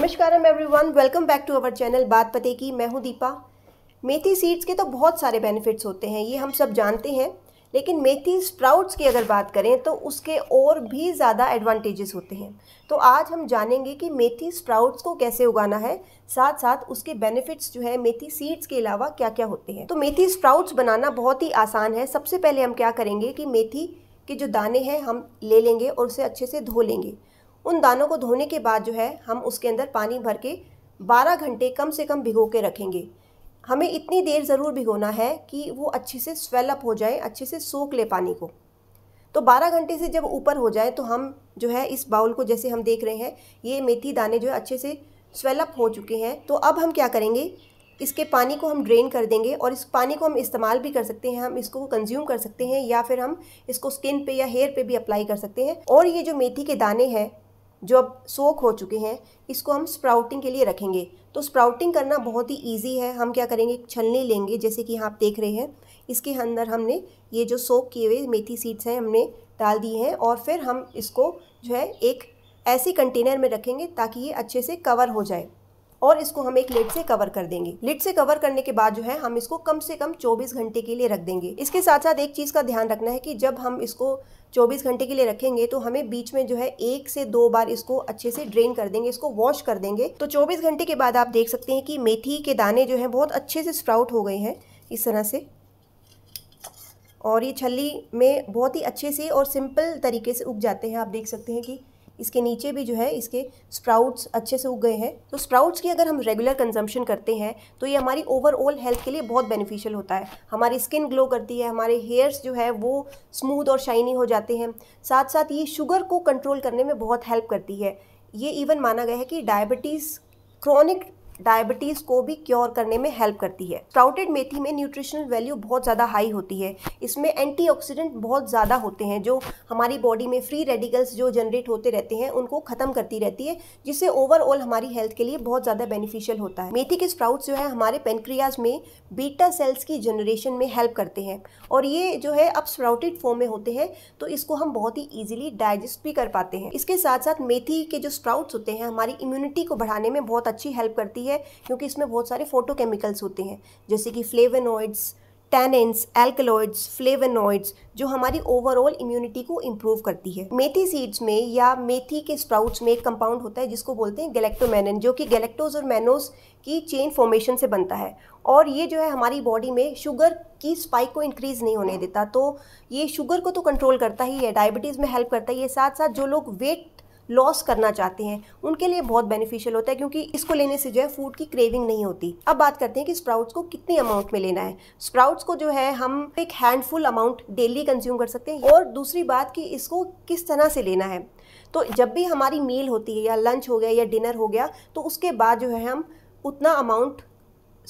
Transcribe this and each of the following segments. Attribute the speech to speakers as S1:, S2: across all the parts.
S1: नमस्कार everyone welcome back to our channel बात पते की मैं हूँ दीपा मेथी सीड्स के तो बहुत सारे बेनिफिट्स होते हैं ये हम सब जानते हैं लेकिन मेथी स्प्राउट्स की अगर बात करें तो उसके और भी ज़्यादा एडवांटेजेस होते हैं तो आज हम जानेंगे कि मेथी स्प्राउट्स को कैसे उगाना है साथ साथ उसके बेनिफिट्स जो है मेथी सीड्स के अलावा क्या क्या होते हैं तो मेथी स्प्राउट्स बनाना बहुत ही आसान है सबसे पहले हम क्या करेंगे कि मेथी के जो दाने हैं हम ले लेंगे और उसे अच्छे से धो लेंगे उन दानों को धोने के बाद जो है हम उसके अंदर पानी भर के 12 घंटे कम से कम भिगो के रखेंगे हमें इतनी देर ज़रूर भिगोना है कि वो अच्छे से स्वेलअप हो जाए अच्छे से सोख ले पानी को तो 12 घंटे से जब ऊपर हो जाए तो हम जो है इस बाउल को जैसे हम देख रहे हैं ये मेथी दाने जो है अच्छे से स्वेलअप हो चुके हैं तो अब हम क्या करेंगे इसके पानी को हम ड्रेन कर देंगे और इस पानी को हम इस्तेमाल भी कर सकते हैं हम इसको कंज्यूम कर सकते हैं या फिर हम इसको स्किन पे या हेयर पे भी अप्लाई कर सकते हैं और ये जो मेथी के दाने हैं जो अब सोख हो चुके हैं इसको हम स्प्राउटिंग के लिए रखेंगे तो स्प्राउटिंग करना बहुत ही ईजी है हम क्या करेंगे छलनी लेंगे जैसे कि आप देख रहे हैं इसके अंदर हमने ये जो सोख किए हुए मेथी सीड्स हैं हमने डाल दिए हैं और फिर हम इसको जो है एक ऐसे कंटेनर में रखेंगे ताकि ये अच्छे से कवर हो जाए और इसको हम एक लिट से कवर कर देंगे लिड से कवर करने के बाद जो है हम इसको कम से कम 24 घंटे के लिए रख देंगे इसके साथ साथ एक चीज़ का ध्यान रखना है कि जब हम इसको 24 घंटे के लिए रखेंगे तो हमें बीच में जो है एक से दो बार इसको अच्छे से ड्रेन कर देंगे इसको वॉश कर देंगे तो 24 घंटे के बाद आप देख सकते हैं कि मेथी के दाने जो है बहुत अच्छे से स्प्राउट हो गए हैं इस तरह से और ये छली में बहुत ही अच्छे से और सिंपल तरीके से उग जाते हैं आप देख सकते हैं कि इसके नीचे भी जो है इसके स्प्राउट्स अच्छे से उग गए हैं तो स्प्राउट्स की अगर हम रेगुलर कंजम्पशन करते हैं तो ये हमारी ओवरऑल हेल्थ के लिए बहुत बेनिफिशियल होता है हमारी स्किन ग्लो करती है हमारे हेयर्स जो है वो स्मूथ और शाइनी हो जाते हैं साथ साथ ये शुगर को कंट्रोल करने में बहुत हेल्प करती है ये इवन माना गया है कि डायबिटीज़ क्रॉनिक डायबिटीज को भी क्योर करने में हेल्प करती है स्प्राउटेड मेथी में न्यूट्रिशनल वैल्यू बहुत ज़्यादा हाई होती है इसमें एंटीऑक्सीडेंट बहुत ज़्यादा होते हैं जो हमारी बॉडी में फ्री रेडिकल्स जो जनरेट होते रहते हैं उनको ख़त्म करती रहती है जिससे ओवरऑल हमारी हेल्थ के लिए बहुत ज़्यादा बेनिफिशियल होता है मेथी के स्प्राउट्स जो है हमारे पेनक्रियाज में बीटा सेल्स की जनरेशन में हेल्प करते हैं और ये जो है अब स्प्राउटेड फॉर्म में होते हैं तो इसको हम बहुत ही ईजिली डाइजेस्ट भी कर पाते हैं इसके साथ साथ मेथी के जो स्प्राउट्स होते हैं हमारी इम्यूनिटी को बढ़ाने में बहुत अच्छी हेल्प करती है होती है क्योंकि इसमें बहुत सारे फोटोकेमिकल्स होते हैं जैसे कि फ्लेवेनॉइड्स टैनिन्स एल्कलॉइड्स फ्लेवेनॉइड्स जो हमारी ओवरऑल इम्यूनिटी को इम्प्रूव करती है मेथी सीड्स में या मेथी के स्प्राउट्स में एक कंपाउंड होता है जिसको बोलते हैं गैलेक्टोमैनन जो कि गैलेक्टोज और मैनोज की चेन फॉर्मेशन से बनता है और ये जो है हमारी बॉडी में शुगर की स्पाइक को इंक्रीज़ नहीं होने देता तो ये शुगर को तो कंट्रोल करता ही है डायबिटीज़ में हेल्प करता है ये साथ साथ जो लोग वेट लॉस करना चाहते हैं उनके लिए बहुत बेनिफिशियल होता है क्योंकि इसको लेने से जो है फूड की क्रेविंग नहीं होती अब बात करते हैं कि स्प्राउट्स को कितनी अमाउंट में लेना है स्प्राउट्स को जो है हम एक हैंडफुल अमाउंट डेली कंज्यूम कर सकते हैं और दूसरी बात कि इसको किस तरह से लेना है तो जब भी हमारी मील होती है या लंच हो गया या डिनर हो गया तो उसके बाद जो है हम उतना अमाउंट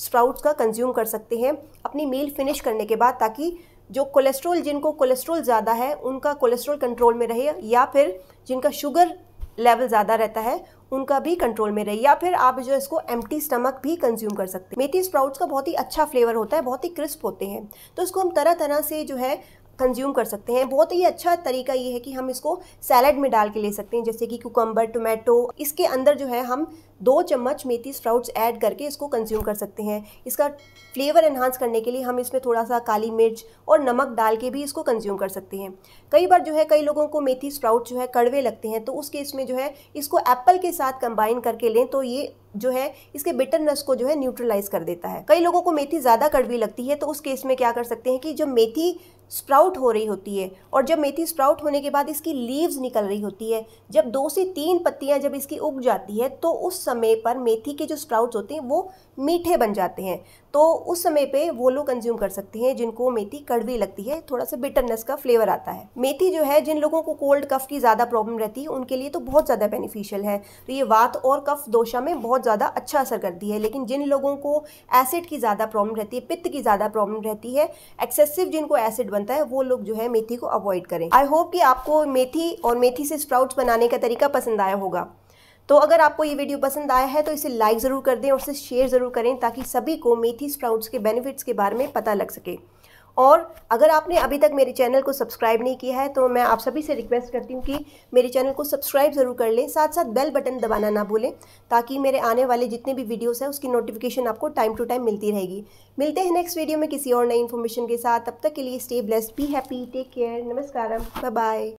S1: स्प्राउट्स का कंज्यूम कर सकते हैं अपनी मील फिनिश करने के बाद ताकि जो कोलेस्ट्रॉल जिनको कोलेस्ट्रॉल ज़्यादा है उनका कोलेस्ट्रॉल कंट्रोल में रहे या फिर जिनका शुगर लेवल ज़्यादा रहता है उनका भी कंट्रोल में रहे या फिर आप जो इसको एम्प्टी स्टमक भी कंज्यूम कर सकते हैं मेथी स्प्राउट्स का बहुत ही अच्छा फ्लेवर होता है बहुत ही क्रिस्प होते हैं तो इसको हम तरह तरह से जो है कंज्यूम कर सकते हैं बहुत ही अच्छा तरीका ये है कि हम इसको सैलड में डाल के ले सकते हैं जैसे कि कुकम्बर टोमेटो इसके अंदर जो है हम दो चम्मच मेथी स्प्राउट्स ऐड करके इसको कंज्यूम कर सकते हैं इसका फ्लेवर एनहांस करने के लिए हम इसमें थोड़ा सा काली मिर्च और नमक डाल के भी इसको कंज्यूम कर सकते हैं कई बार जो है कई लोगों को मेथी स्प्राउट जो है कड़वे लगते हैं तो उस केस में जो है इसको एप्पल के साथ कंबाइन करके लें तो ये जो है इसके बिटरनेस को जो है न्यूट्रलाइज कर देता है कई लोगों को मेथी ज़्यादा कड़वी लगती है तो उस केस में क्या कर सकते हैं कि जब मेथी स्प्राउट हो रही होती है और जब मेथी स्प्राउट होने के बाद इसकी लीव्स निकल रही होती है जब दो से तीन पत्तियां जब इसकी उग जाती है तो उस समय पर मेथी के जो स्प्राउट्स होते हैं वो मीठे बन जाते हैं तो उस समय पे वो लोग कंज्यूम कर सकते हैं जिनको मेथी कड़वी लगती है थोड़ा सा बिटरनेस का फ्लेवर आता है मेथी जो है जिन लोगों को कोल्ड कफ की ज़्यादा प्रॉब्लम रहती है उनके लिए तो बहुत ज़्यादा बेनिफिशियल है तो ये वात और कफ दोषा में बहुत ज़्यादा अच्छा असर करती है लेकिन जिन लोगों को एसिड की ज़्यादा प्रॉब्लम रहती है पित्त की ज़्यादा प्रॉब्लम रहती है एक्सेसिव जिनको एसिड बनता है वो लोग जो है मेथी को अवॉइड करें आई होप कि आपको मेथी और मेथी से स्प्राउट्स बनाने का तरीका पसंद आया होगा तो अगर आपको ये वीडियो पसंद आया है तो इसे लाइक ज़रूर कर दें और इसे शेयर ज़रूर करें ताकि सभी को मेथी स्प्राउट्स के बेनिफिट्स के बारे में पता लग सके और अगर आपने अभी तक मेरे चैनल को सब्सक्राइब नहीं किया है तो मैं आप सभी से रिक्वेस्ट करती हूँ कि मेरे चैनल को सब्सक्राइब ज़रूर कर लें साथ साथ बेल बटन दबाना ना भूलें ताकि मेरे आने वाले जितने भी वीडियोस हैं उसकी नोटिफिकेशन आपको टाइम टू टाइम मिलती रहेगी मिलते हैं नेक्स्ट वीडियो में किसी और नई इन्फॉर्मेशन के साथ तब तक के लिए stay blessed be happy take care bye bye